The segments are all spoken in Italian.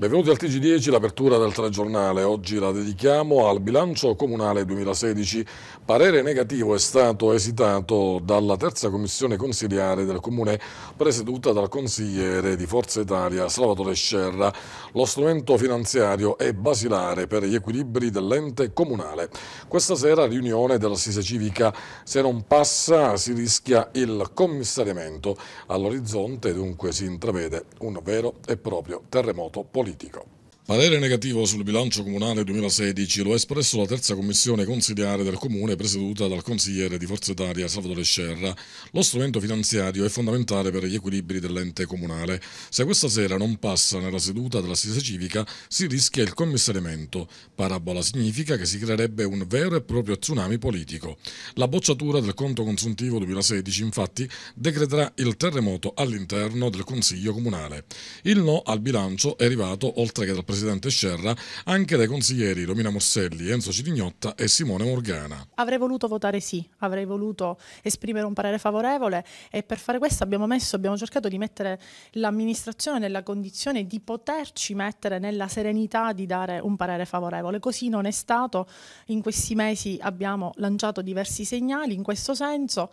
Benvenuti al TG10, l'apertura del telegiornale. Oggi la dedichiamo al bilancio comunale 2016. Parere negativo è stato esitato dalla terza commissione consiliare del comune presieduta dal consigliere di Forza Italia Salvatore Scerra. Lo strumento finanziario è basilare per gli equilibri dell'ente comunale. Questa sera riunione dell'assise civica. Se non passa si rischia il commissariamento. All'orizzonte dunque si intravede un vero e proprio terremoto politico. político. Parere negativo sul bilancio comunale 2016 lo ha espresso la terza commissione consigliare del comune presieduta dal consigliere di Forza Italia Salvatore Scerra. Lo strumento finanziario è fondamentale per gli equilibri dell'ente comunale. Se questa sera non passa nella seduta dell'assise civica si rischia il commissariamento. Parabola significa che si creerebbe un vero e proprio tsunami politico. La bocciatura del conto consuntivo 2016 infatti decreterà il terremoto all'interno del Consiglio Comunale. Il no al bilancio è arrivato oltre che dal Presidente presidente Scerra anche dai consiglieri Romina Morselli, Enzo Cirignotta e Simone Morgana. Avrei voluto votare sì, avrei voluto esprimere un parere favorevole e per fare questo abbiamo, messo, abbiamo cercato di mettere l'amministrazione nella condizione di poterci mettere nella serenità di dare un parere favorevole. Così non è stato, in questi mesi abbiamo lanciato diversi segnali in questo senso.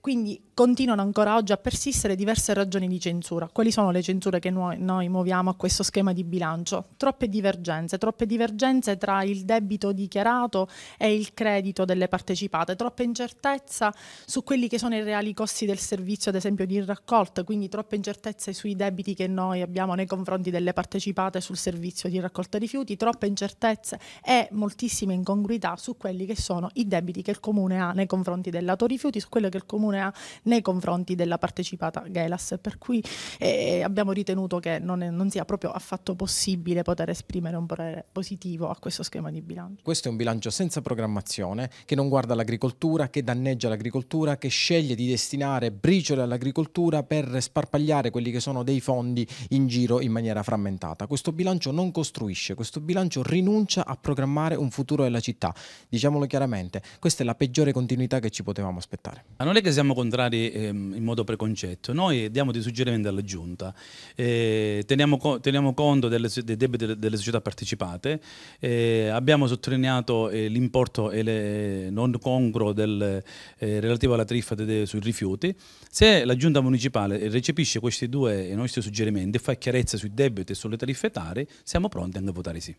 Quindi continuano ancora oggi a persistere diverse ragioni di censura. Quali sono le censure che noi, noi, muoviamo a questo schema di bilancio? Troppe divergenze, troppe divergenze tra il debito dichiarato e il credito delle partecipate, troppa incertezza su quelli che sono i reali costi del servizio, ad esempio di raccolta, quindi troppe incertezze sui debiti che noi abbiamo nei confronti delle partecipate sul servizio di raccolta rifiuti, troppe incertezze e moltissime incongruità su quelli che sono i debiti che il comune ha nei confronti dell'autorifiuti, su quello che il comune comune ha nei confronti della partecipata Gelas, per cui eh, abbiamo ritenuto che non, è, non, sia proprio affatto possibile poter esprimere un parere positivo a questo schema di bilancio. Questo è un bilancio senza programmazione, che non guarda l'agricoltura, che danneggia l'agricoltura, che sceglie di destinare briciole all'agricoltura per sparpagliare quelli che sono dei fondi in giro in maniera frammentata. Questo bilancio non costruisce, questo bilancio rinuncia a programmare un futuro della città. Diciamolo chiaramente, questa è la peggiore continuità che ci potevamo aspettare che siamo contrari ehm, in modo preconcetto, noi diamo dei suggerimenti alla Giunta, eh, teniamo, co teniamo, conto delle, dei debiti delle, delle società partecipate, eh, abbiamo sottolineato eh, l'importo eh, non congruo del, eh, relativo alla tariffa sui rifiuti. Se la Giunta municipale eh, recepisce questi due nostri suggerimenti e fa chiarezza sui debiti e sulle tariffe tari, siamo pronti anche a votare sì.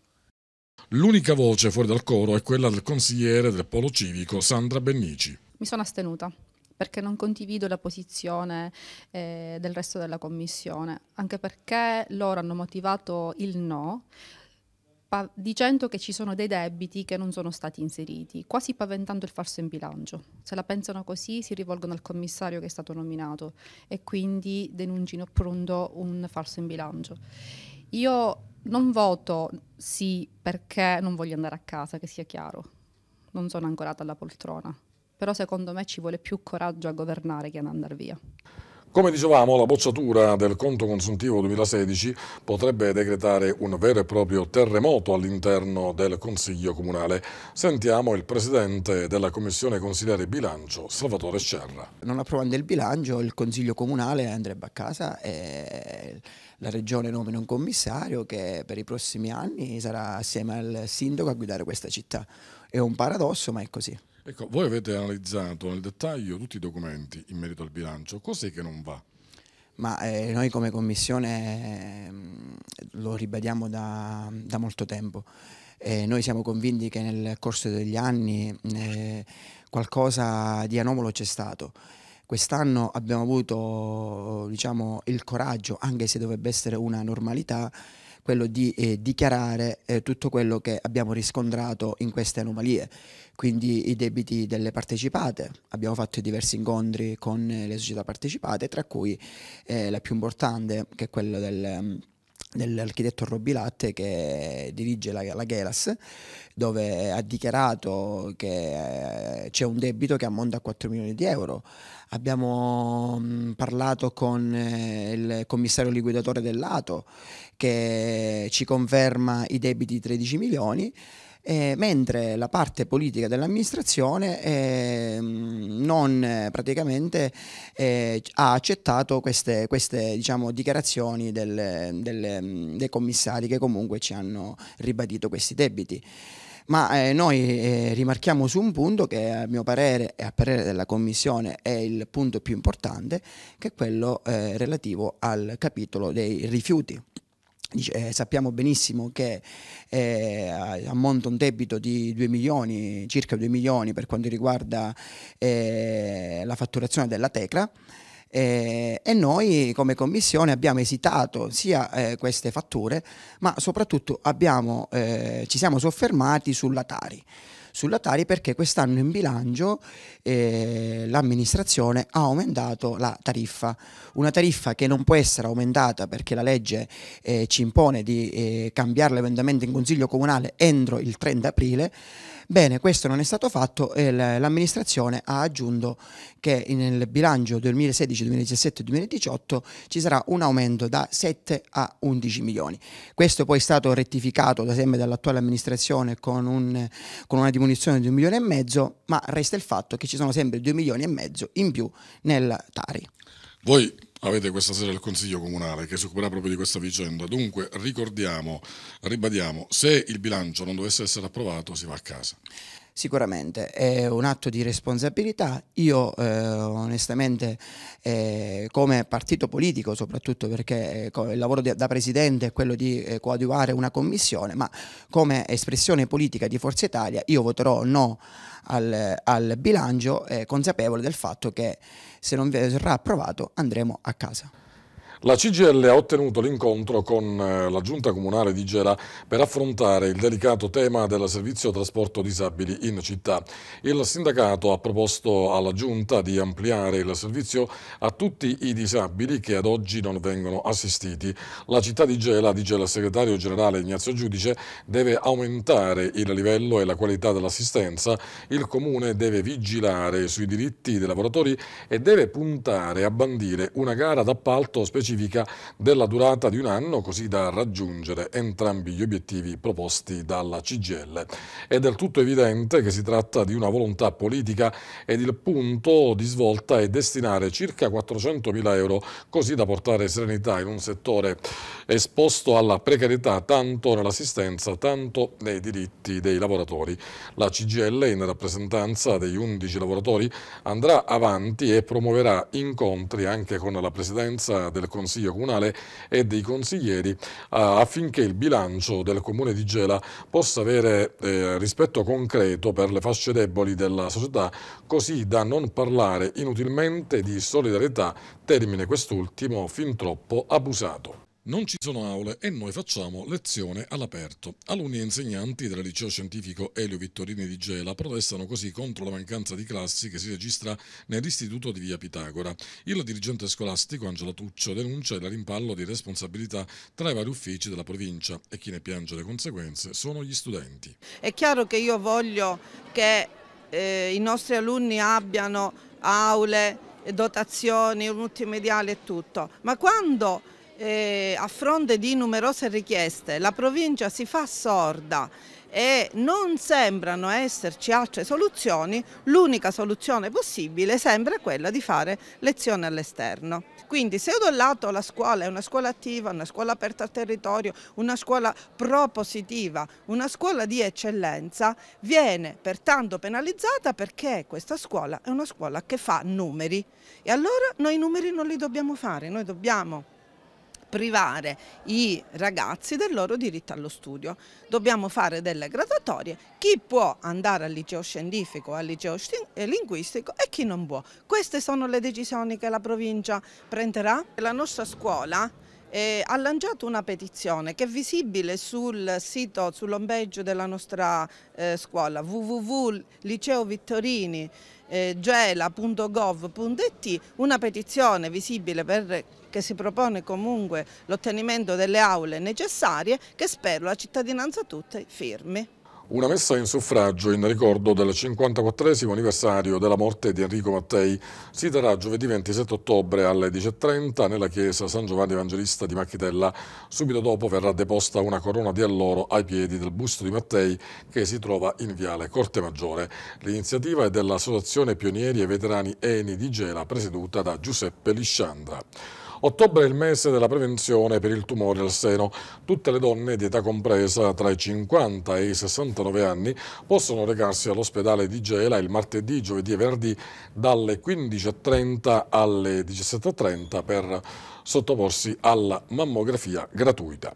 L'unica voce fuori dal coro è quella del consigliere del Polo Civico Sandra Bennici. Mi sono astenuta perché non condivido la posizione eh, del resto della Commissione, anche perché loro hanno motivato il no dicendo che ci sono dei debiti che non sono stati inseriti, quasi paventando il falso in bilancio. Se la pensano così si rivolgono al commissario che è stato nominato e quindi denunciano pronto un falso in bilancio. Io non voto sì perché non voglio andare a casa, che sia chiaro, non sono ancorata alla poltrona però secondo me ci vuole più coraggio a governare che ad andare via. Come dicevamo, la bocciatura del conto consuntivo 2016 potrebbe decretare un vero e proprio terremoto all'interno del Consiglio Comunale. Sentiamo il Presidente della Commissione Consigliere Bilancio, Salvatore Scerra. Non approvando il bilancio, il Consiglio Comunale andrebbe a casa e la Regione nomina un commissario che per i prossimi anni sarà assieme al Sindaco a guidare questa città. È un paradosso, ma è così. Ecco, voi avete analizzato nel dettaglio tutti i documenti in merito al bilancio, cos'è che non va? Ma eh, noi come Commissione eh, lo ribadiamo da, da molto tempo. Eh, noi siamo convinti che nel corso degli anni eh, qualcosa di anomalo c'è stato. Quest'anno abbiamo avuto diciamo, il coraggio, anche se dovrebbe essere una normalità, quello di eh, dichiarare eh, tutto quello che abbiamo riscontrato in queste anomalie, quindi i debiti delle partecipate, abbiamo fatto diversi incontri con eh, le società partecipate, tra cui eh, la più importante che è quella del mm, dell'architetto Robby Latte che dirige la, la Geras, dove ha dichiarato che eh, c'è un debito che ammonta a 4 milioni di euro. Abbiamo mm, parlato con eh, il commissario liquidatore dell'Ato che ci conferma i debiti di 13 milioni eh, mentre la parte politica dell'amministrazione ehm, eh, non praticamente eh, ha accettato queste, queste diciamo, dichiarazioni del, del, mm, dei commissari che comunque ci hanno ribadito questi debiti. Ma eh, noi eh, rimarchiamo su un punto che a mio parere e a parere della Commissione è il punto più importante, che è quello eh, relativo al capitolo dei rifiuti eh, sappiamo benissimo che eh, ammonta un debito di 2 milioni, circa 2 milioni per quanto riguarda eh, la fatturazione della Tecla. Eh, e noi come commissione abbiamo esitato sia eh, queste fatture ma soprattutto abbiamo, eh, ci siamo soffermati sulla Tari sulla Tari perché quest'anno in bilancio eh, l'amministrazione ha aumentato la tariffa, una tariffa che non può essere aumentata perché la legge eh, ci impone di eh, cambiare l'emendamento in Consiglio Comunale entro il 30 aprile. Bene, questo non è stato fatto e l'amministrazione ha aggiunto che nel bilancio 2016, 2017 e 2018 ci sarà un aumento da 7 a 11 milioni. Questo poi è stato rettificato da sempre dall'attuale amministrazione con, un, con una diminuzione di un milione e mezzo, ma resta il fatto che ci sono sempre 2 milioni e mezzo in più nel Tari. Voi avete questa sera il Consiglio Comunale che si occuperà proprio di questa vicenda. Dunque ricordiamo, ribadiamo, se il bilancio non dovesse essere approvato si va a casa. Sicuramente è un atto di responsabilità, io eh, onestamente eh, come partito politico soprattutto perché eh, il lavoro da presidente è quello di eh, coadiuvare una commissione, ma come espressione politica di Forza Italia io voterò no al, al bilancio eh, consapevole del fatto che se non verrà approvato andremo a casa. La CGL ha ottenuto l'incontro con eh, la Giunta Comunale di Gela per affrontare il delicato tema del servizio trasporto disabili in città. Il sindacato ha proposto alla Giunta di ampliare il servizio a tutti i disabili che ad oggi non vengono assistiti. La città di Gela, dice il segretario generale Ignazio Giudice, deve aumentare il livello e la qualità dell'assistenza. Il Comune deve vigilare sui diritti dei lavoratori e deve puntare a bandire una gara d'appalto specifica specifica della durata di un anno così da raggiungere entrambi gli obiettivi proposti dalla CGL. È del tutto evidente che si tratta di una volontà politica ed il punto di svolta è destinare circa 400.000 euro così da portare serenità in un settore esposto alla precarietà tanto nell'assistenza tanto nei diritti dei lavoratori. La CGL in rappresentanza degli 11 lavoratori andrà avanti e promuoverà incontri anche con la Presidenza del Consiglio Consiglio Comunale e dei consiglieri eh, affinché il bilancio del Comune di Gela possa avere eh, rispetto concreto per le fasce deboli della società, così da non parlare inutilmente di solidarietà, termine quest'ultimo fin troppo abusato. Non ci sono aule e noi facciamo lezione all'aperto. Alunni e insegnanti del liceo scientifico Elio Vittorini di Gela protestano così contro la mancanza di classi che si registra nell'istituto di via Pitagora. Il dirigente scolastico Angela Tuccio denuncia il rimpallo di responsabilità tra i vari uffici della provincia e chi ne piange le conseguenze sono gli studenti. È chiaro che io voglio che eh, i nostri alunni abbiano aule, dotazioni, multimediali e tutto, ma quando eh, a fronte di numerose richieste la provincia si fa sorda e non sembrano esserci altre soluzioni, l'unica soluzione possibile sembra quella di fare lezione all'esterno. Quindi se da un lato la scuola è una scuola attiva, una scuola aperta al territorio, una scuola propositiva, una scuola di eccellenza, viene pertanto penalizzata perché questa scuola è una scuola che fa numeri e allora noi numeri non li dobbiamo fare, noi dobbiamo privare i ragazzi del loro diritto allo studio. Dobbiamo fare delle graduatorie, chi può andare al liceo scientifico, al liceo eh, linguistico e chi non può. Queste sono le decisioni che la provincia prenderà. La nostra scuola eh, ha lanciato una petizione che è visibile sul sito, sull'homepage della nostra eh, scuola www.liceovittorini.com eh, gela.gov.it una petizione visibile per che si propone comunque l'ottenimento delle aule necessarie che spero la cittadinanza tutta firmi. Una messa in suffragio in ricordo del 54 anniversario della morte di Enrico Mattei si terrà giovedì 27 ottobre alle 10.30 nella chiesa San Giovanni Evangelista di Macchitella. Subito dopo verrà deposta una corona di alloro ai piedi del busto di Mattei che si trova in viale Corte Maggiore. L'iniziativa è dell'Associazione Pionieri e Veterani Eni di Gela presieduta da Giuseppe Lisciandra. Ottobre è il mese della prevenzione per il tumore al seno. Tutte le donne di età compresa tra i 50 e i 69 anni possono recarsi all'ospedale di Gela il martedì, giovedì e venerdì dalle 15.30 alle 17.30 per sottoporsi alla mammografia gratuita.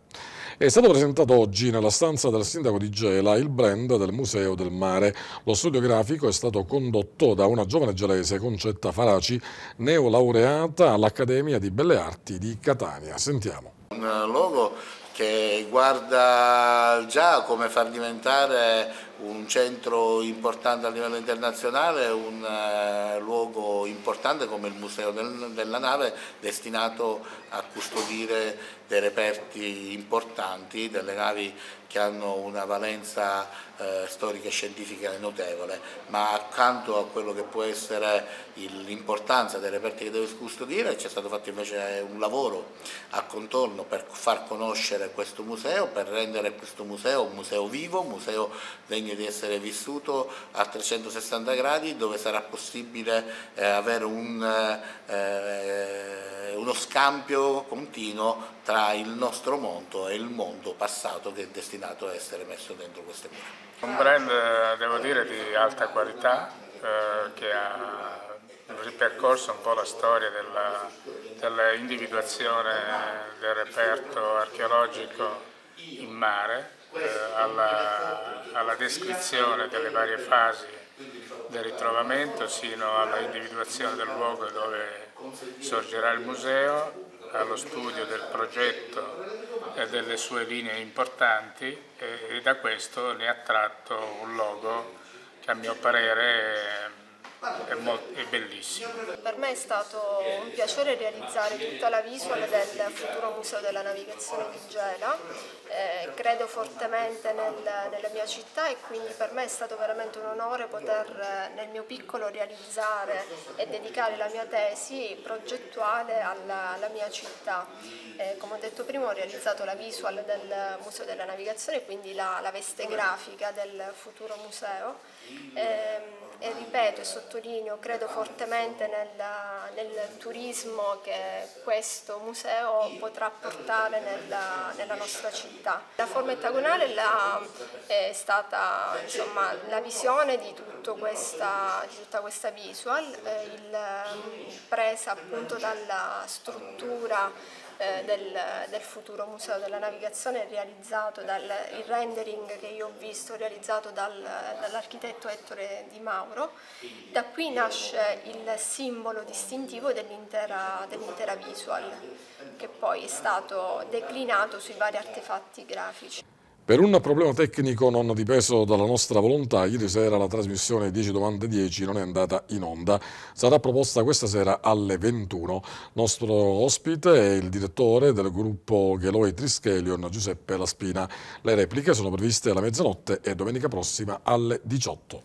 È stato presentato oggi nella stanza del sindaco di Gela il brand del Museo del Mare. Lo studio grafico è stato condotto da una giovane gelese, Concetta Faraci, neolaureata all'Accademia di Bellezza delle Arti di Catania. Sentiamo. Un logo che guarda già come far diventare un centro importante a livello internazionale, un eh, luogo importante come il Museo del, della Nave destinato a custodire dei reperti importanti, delle navi che hanno una valenza eh, storica e scientifica notevole, ma accanto a quello che può essere l'importanza dei reperti che deve custodire c'è stato fatto invece un lavoro a contorno per far conoscere questo museo, per rendere questo museo un museo vivo, un museo degno degno di essere vissuto a 360 gradi dove sarà possibile eh, avere un, eh, uno scambio continuo tra il nostro mondo e il mondo passato che è destinato a essere messo dentro queste mura. Un brand, eh, devo dire, di alta qualità eh, che ha ripercorso un po' la storia dell'individuazione del reperto archeologico in mare eh, alla, alla descrizione delle varie fasi del ritrovamento sino alla individuazione del luogo dove sorgerà il museo, allo studio del progetto e delle sue linee importanti e da questo ne ha tratto un logo che a mio parere è, è bellissimo. Per me è stato un piacere realizzare tutta la visual del futuro Museo della Navigazione di Gela, eh, credo fortemente nel, nella mia città e quindi per me è stato veramente un onore poter eh, nel mio piccolo realizzare e dedicare la mia tesi progettuale alla, alla mia città. Eh, come ho detto prima ho realizzato la visual del Museo della Navigazione, quindi la, la veste grafica del futuro museo. Eh, e ripeto e sottolineo, credo fortemente nella, nel turismo che questo museo potrà portare nella, nella nostra città. La forma ettagonale la, è stata insomma, la visione di, questa, tutta questa visual, eh, il, presa appunto dalla struttura eh, del, del, futuro museo della navigazione realizzato dal il rendering che io ho visto realizzato dal, dall'architetto Ettore Di Mauro. Da qui nasce il simbolo distintivo dell'intera dell visual che poi è stato declinato sui vari artefatti grafici. Per un problema tecnico non dipeso dalla nostra volontà, ieri sera la trasmissione 10 domande 10 non è andata in onda. Sarà proposta questa sera alle 21. Nostro ospite è il direttore del gruppo Geloi Trischelion, Giuseppe Laspina. Le repliche sono previste alla mezzanotte e domenica prossima alle 18.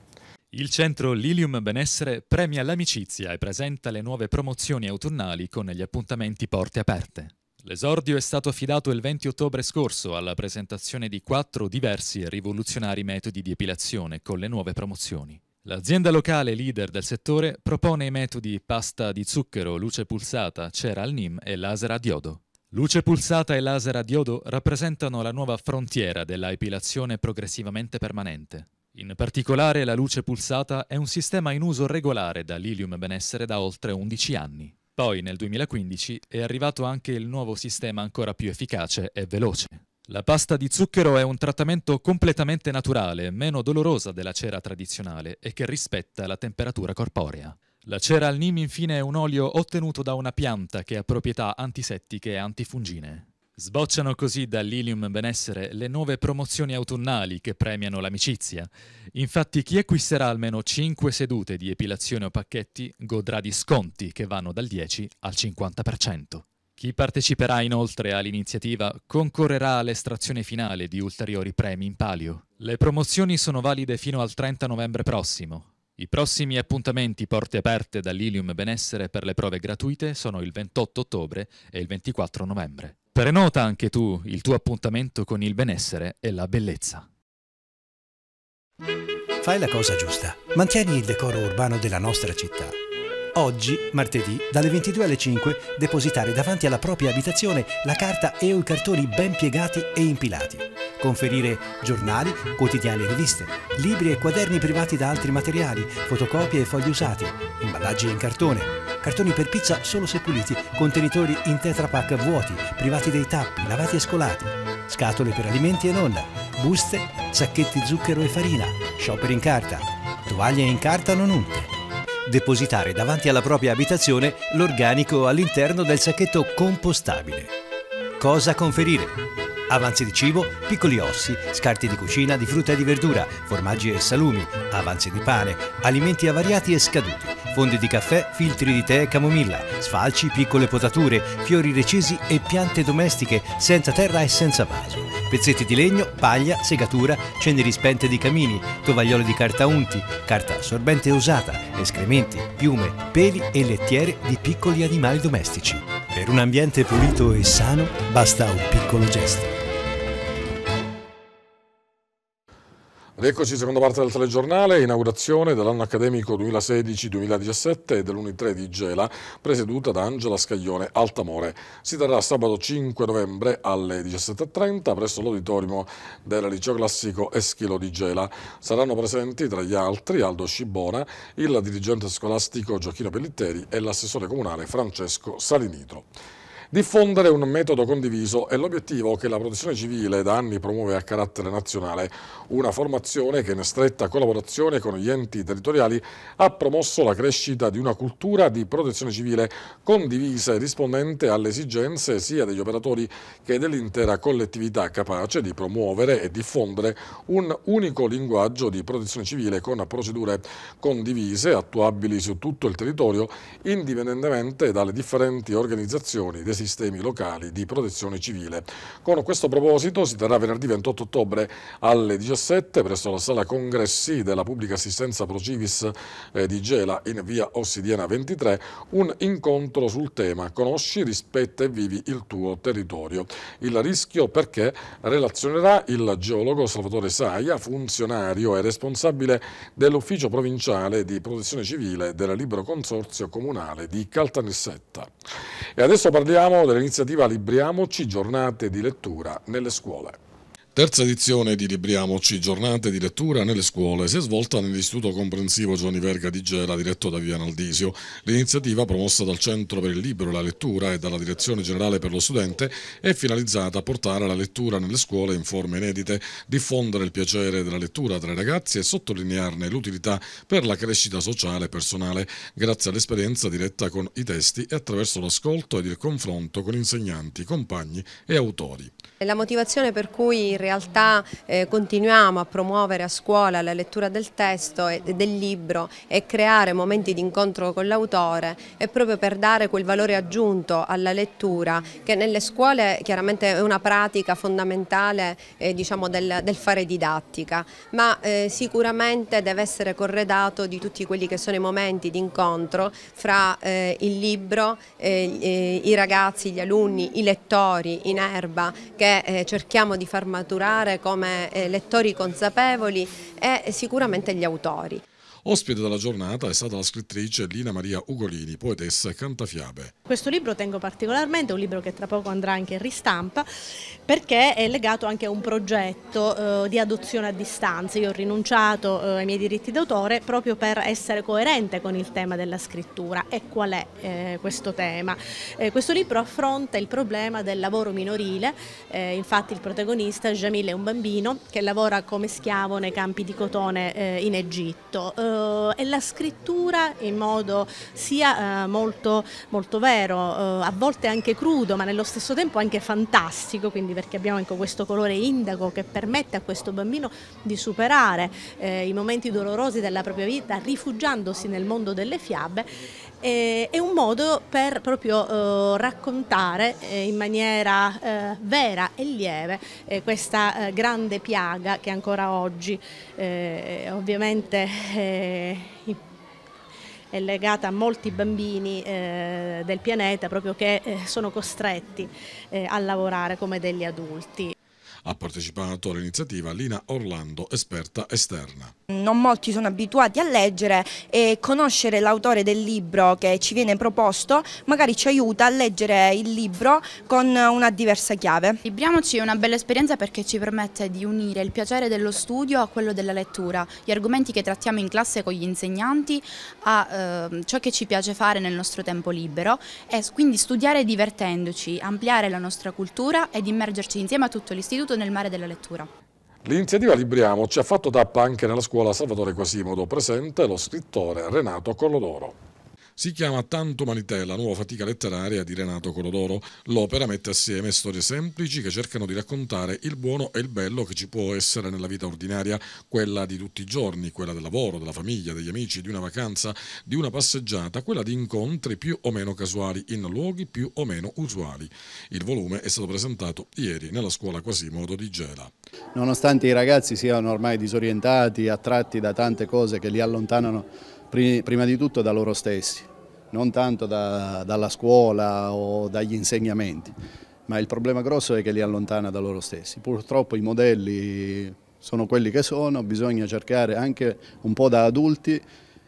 Il centro Lilium Benessere premia l'amicizia e presenta le nuove promozioni autunnali con gli appuntamenti porte aperte. L'esordio è stato affidato il 20 ottobre scorso alla presentazione di quattro diversi e rivoluzionari metodi di epilazione con le nuove promozioni. L'azienda locale leader del settore propone i metodi pasta di zucchero, luce pulsata, cera al NIM e laser a diodo. Luce pulsata e laser a diodo rappresentano la nuova frontiera della epilazione progressivamente permanente. In particolare la luce pulsata è un sistema in uso regolare da Lilium Benessere da oltre 11 anni. Poi nel 2015 è arrivato anche il nuovo sistema ancora più efficace e veloce. La pasta di zucchero è un trattamento completamente naturale, meno dolorosa della cera tradizionale e che rispetta la temperatura corporea. La cera al neem infine è un olio ottenuto da una pianta che ha proprietà antisettiche e antifungine. Sbocciano così dall'Ilium Benessere le nuove promozioni autunnali che premiano l'amicizia. Infatti chi acquisterà almeno 5 sedute di epilazione o pacchetti godrà di sconti che vanno dal 10 al 50%. Chi parteciperà inoltre all'iniziativa concorrerà all'estrazione finale di ulteriori premi in palio. Le promozioni sono valide fino al 30 novembre prossimo. I prossimi appuntamenti porte aperte dall'Ilium Benessere per le prove gratuite sono il 28 ottobre e il 24 novembre. Prenota anche tu il tuo appuntamento con il benessere e la bellezza. Fai la cosa giusta. Mantieni il decoro urbano della nostra città. Oggi, martedì, dalle 22 alle 5, depositare davanti alla propria abitazione la carta e o i cartoni ben piegati e impilati. Conferire giornali, quotidiani e riviste, libri e quaderni privati da altri materiali, fotocopie e fogli usati, imballaggi in cartone, Cartoni per pizza solo se puliti, contenitori in tetrapack vuoti, privati dei tappi, lavati e scolati. Scatole per alimenti e non, buste, sacchetti zucchero e farina, shopper in carta, tovaglie in carta non unte. Depositare davanti alla propria abitazione l'organico all'interno del sacchetto compostabile. Cosa conferire? avanzi di cibo, piccoli ossi, scarti di cucina di frutta e di verdura, formaggi e salumi, avanzi di pane, alimenti avariati e scaduti fondi di caffè, filtri di tè e camomilla, sfalci, piccole potature, fiori recisi e piante domestiche, senza terra e senza vaso. Pezzetti di legno, paglia, segatura, ceneri spente di camini, tovaglioli di carta unti, carta assorbente usata, escrementi, piume, peli e lettiere di piccoli animali domestici. Per un ambiente pulito e sano basta un piccolo gesto. Eccoci, seconda parte del telegiornale, inaugurazione dell'anno accademico 2016-2017 dell'Uni3 di Gela, presieduta da Angela Scaglione Altamore. Si terrà sabato 5 novembre alle 17.30 presso l'auditorium del liceo classico Eschilo di Gela. Saranno presenti tra gli altri Aldo Scibona, il dirigente scolastico Gioacchino Pellitteri e l'assessore comunale Francesco Salinitro diffondere un metodo condiviso è l'obiettivo che la protezione civile da anni promuove a carattere nazionale, una formazione che in stretta collaborazione con gli enti territoriali ha promosso la crescita di una cultura di protezione civile condivisa e rispondente alle esigenze sia degli operatori che dell'intera collettività capace di promuovere e diffondere un unico linguaggio di protezione civile con procedure condivise attuabili su tutto il territorio indipendentemente dalle differenti organizzazioni desiderate sistemi locali di protezione civile. Con questo proposito si terrà venerdì 28 ottobre alle 17 presso la sala congressi della pubblica assistenza Procivis eh, di Gela in via Ossidiana 23 un incontro sul tema Conosci, rispetta e vivi il tuo territorio. Il rischio perché relazionerà il geologo Salvatore Saia, funzionario e responsabile dell'ufficio provinciale di protezione civile del libero consorzio comunale di Caltanissetta. E adesso parliamo Parliamo dell'iniziativa Libriamoci, giornate di lettura nelle scuole. Terza edizione di Libriamoci, giornate di lettura nelle scuole, si è svolta nell'Istituto Comprensivo Giovanni Verga di Gela, diretto da Viviana Aldisio. L'iniziativa, promossa dal Centro per il Libro e la Lettura e dalla Direzione Generale per lo Studente, è finalizzata a portare la lettura nelle scuole in forme inedite, diffondere il piacere della lettura tra i ragazzi e sottolinearne l'utilità per la crescita sociale e personale, grazie all'esperienza diretta con i testi e attraverso l'ascolto ed il confronto con insegnanti, compagni e autori. La motivazione per cui in realtà eh, continuiamo a promuovere a scuola la lettura del testo e del libro e creare momenti di incontro con l'autore è proprio per dare quel valore aggiunto alla lettura che nelle scuole chiaramente è una pratica fondamentale eh, diciamo del, del, fare didattica ma eh, sicuramente deve essere corredato di tutti quelli che sono i momenti di incontro fra eh, il libro, eh, eh, i ragazzi, gli alunni, i lettori in erba che cerchiamo di far maturare maturare come eh, lettori consapevoli e sicuramente gli autori. Ospite della giornata è stata la scrittrice Lina Maria Ugolini, poetessa e cantafiabe. Questo libro tengo particolarmente, è un libro che tra poco andrà anche in ristampa, perché è legato anche a un progetto eh, di adozione a distanza. Io ho rinunciato eh, ai miei diritti d'autore proprio per essere coerente con il tema della scrittura. E qual è eh, questo tema? Eh, questo libro affronta il problema del lavoro minorile, eh, infatti il protagonista Jamil è un bambino che lavora come schiavo nei campi di cotone eh, in Egitto eh, e la scrittura in modo sia eh, molto, molto, vero, eh, a volte anche crudo, ma nello stesso tempo anche fantastico, quindi perché abbiamo anche questo colore indago che permette a questo bambino di superare eh, i momenti dolorosi della propria vita rifugiandosi nel mondo delle fiabe eh, è un modo per proprio eh, raccontare eh, in maniera eh, vera e lieve eh, questa eh, grande piaga che ancora oggi ovviamente è legata a molti bambini del pianeta proprio che sono costretti a lavorare come degli adulti. Ha partecipato all'iniziativa Lina Orlando, esperta esterna. Non molti sono abituati a leggere e conoscere l'autore del libro che ci viene proposto magari ci aiuta a leggere il libro con una diversa chiave. Libriamoci è una bella esperienza perché ci permette di unire il piacere dello studio a quello della lettura, gli argomenti che trattiamo in classe con gli insegnanti a eh, ciò che ci piace fare nel nostro tempo libero e quindi studiare divertendoci, ampliare la nostra cultura ed immergerci insieme a tutto l'istituto imbattuto nel mare della lettura. L'iniziativa Libriamo ci ha fatto tappa anche nella scuola Salvatore Quasimodo, presente lo scrittore Renato Collodoro. Si chiama Tanto Manitè, la nuova fatica letteraria di Renato Colodoro. L'opera mette assieme storie semplici che cercano di raccontare il buono e il bello che ci può essere nella vita ordinaria, quella di tutti i giorni, quella del lavoro, della famiglia, degli amici, di una vacanza, di una passeggiata, quella di incontri più o meno casuali in luoghi più o meno usuali. Il volume è stato presentato ieri nella scuola Quasimodo di Gela. Nonostante i ragazzi siano ormai disorientati, attratti da tante cose che li allontanano prima di tutto da loro stessi, non tanto da, dalla scuola o dagli insegnamenti, ma il problema grosso è che li allontana da loro stessi. Purtroppo i modelli sono quelli che sono, bisogna cercare anche un po' da adulti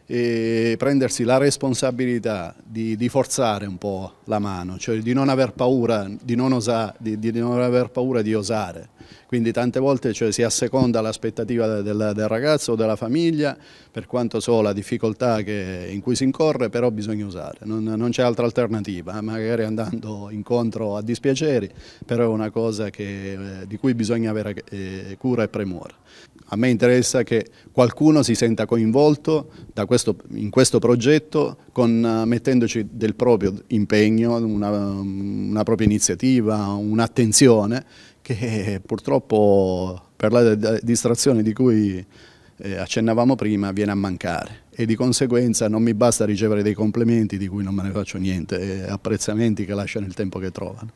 e prendersi la responsabilità di, di forzare un po' la mano, cioè di non aver paura, di non, osa, di, di non aver paura di osare. Quindi tante volte cioè, si asseconda l'aspettativa del, del, ragazzo o della famiglia, per quanto so la difficoltà che, in cui si incorre, però bisogna usare, non, non c'è altra alternativa, eh, magari andando incontro a dispiaceri, però è una cosa che, eh, di cui bisogna avere eh, cura e premura. A me interessa che qualcuno si senta coinvolto questo, in questo progetto con, eh, mettendoci del proprio impegno, una, una propria iniziativa, un'attenzione che purtroppo per la distrazione di cui eh, accennavamo prima viene a mancare e di conseguenza non mi basta ricevere dei complimenti di cui non me ne faccio niente, apprezzamenti che lasciano il tempo che trovano.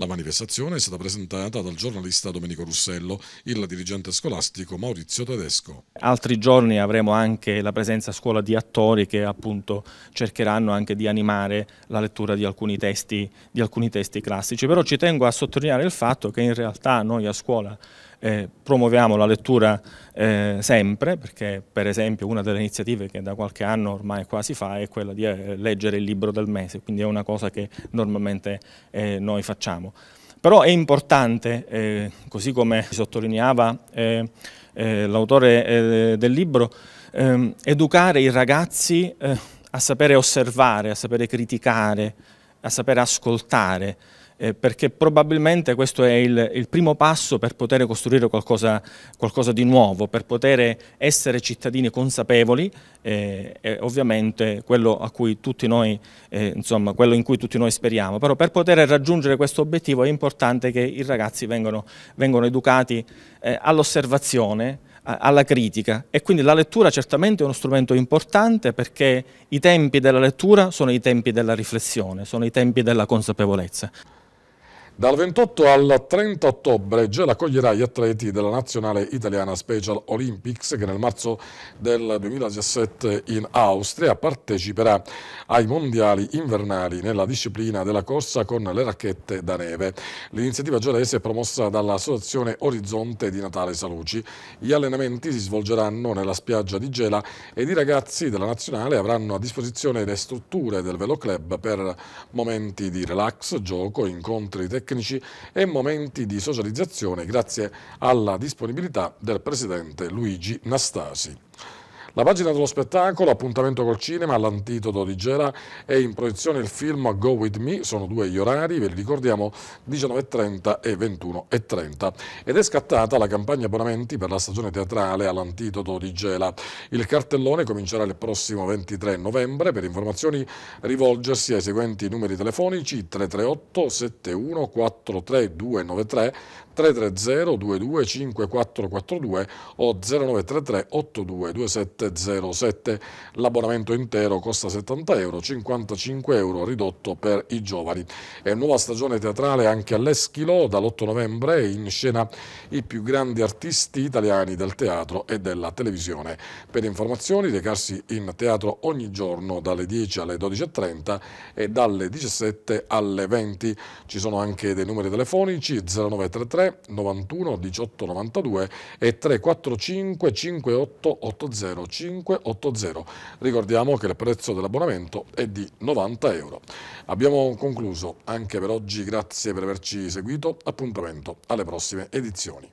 La manifestazione è stata presentata dal giornalista Domenico Russello, il dirigente scolastico Maurizio Tedesco. Altri giorni avremo anche la presenza a scuola di attori che appunto cercheranno anche di animare la lettura di alcuni testi, di alcuni testi classici. Però ci tengo a sottolineare il fatto che in realtà noi a scuola eh, promuoviamo la lettura eh, sempre, perché per esempio una delle iniziative che da qualche anno ormai quasi fa è quella di eh, leggere il libro del mese, quindi è una cosa che normalmente eh, noi facciamo. Però è importante, eh, così come sottolineava eh, l'autore del libro, ehm, educare i ragazzi a sapere osservare, a sapere criticare, a sapere ascoltare, eh, perché probabilmente questo è il, il, primo passo per poter costruire qualcosa, qualcosa, di nuovo, per poter essere cittadini consapevoli eh, è ovviamente quello, noi, eh, insomma, quello in cui tutti noi speriamo, però per poter raggiungere questo obiettivo è importante che i ragazzi vengano, vengano educati eh, all'osservazione, alla critica e quindi la lettura certamente è uno strumento importante perché i tempi della lettura sono i tempi della riflessione, sono i tempi della consapevolezza. Dal 28 al 30 ottobre Gela accoglierà gli atleti della nazionale italiana Special Olympics che nel marzo del 2017 in Austria parteciperà ai mondiali invernali nella disciplina della corsa con le racchette da neve. L'iniziativa gelese è promossa dall'associazione Orizzonte di Natale Saluci. Gli allenamenti si svolgeranno nella spiaggia di Gela ed i ragazzi della nazionale avranno a disposizione le strutture del Velo Club per momenti di relax, gioco, incontri tecnici tecnici e momenti di socializzazione grazie alla disponibilità del presidente Luigi Nastasi. La pagina dello spettacolo, appuntamento col cinema, l'antidoto di Gera, è in proiezione il film Go With Me, sono due gli orari, ve li ricordiamo, 19.30 e 21.30. Ed è scattata la campagna abbonamenti per la stagione teatrale all'antitodo di Gela. Il cartellone comincerà il prossimo 23 novembre, per informazioni rivolgersi ai seguenti numeri telefonici 338 71 43 293 330 22 5442 o 0933 8227 707. L'abbonamento intero costa 70 euro, 55 euro ridotto per i giovani. È nuova stagione teatrale anche all'Eschilo, dall'8 novembre in scena i più grandi artisti italiani del teatro e della televisione. Per informazioni recarsi in teatro ogni giorno dalle 10 alle 12.30 e dalle 17 alle 20. Ci sono anche dei numeri telefonici 0933 91 18 92 e 345 58 80 0580. Ricordiamo che il prezzo dell'abbonamento è di 90 euro. Abbiamo concluso anche per oggi, grazie per averci seguito, appuntamento alle prossime edizioni.